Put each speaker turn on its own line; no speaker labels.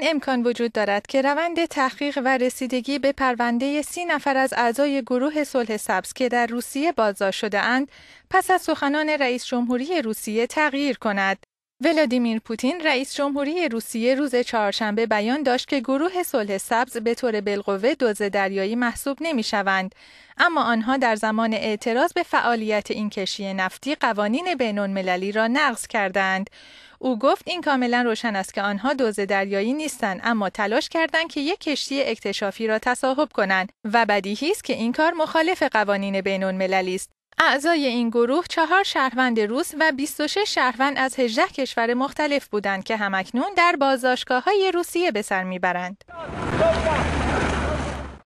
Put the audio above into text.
این امکان وجود دارد که روند تحقیق و رسیدگی به پرونده سی نفر از اعضای گروه صلح سبز که در روسیه بازداشت شده اند پس از سخنان رئیس جمهوری روسیه تغییر کند ولادیمیر پوتین رئیس جمهوری روسیه روز چهارشنبه بیان داشت که گروه صلح سبز به طور بالقوه دوز دریایی محسوب نمی شوند. اما آنها در زمان اعتراض به فعالیت این کشتی نفتی قوانین بین المللی را نقض کردند. او گفت این کاملا روشن است که آنها دوز دریایی نیستند اما تلاش کردند که یک کشتی اکتشافی را تصاحب کنند و بدیهی است که این کار مخالف قوانین بین المللی است اعضای این گروه چهار شهروند روس و 26 شهروند از 18 کشور مختلف بودند که همکنون در بازداشتگاه‌های روسیه به سر میبرند.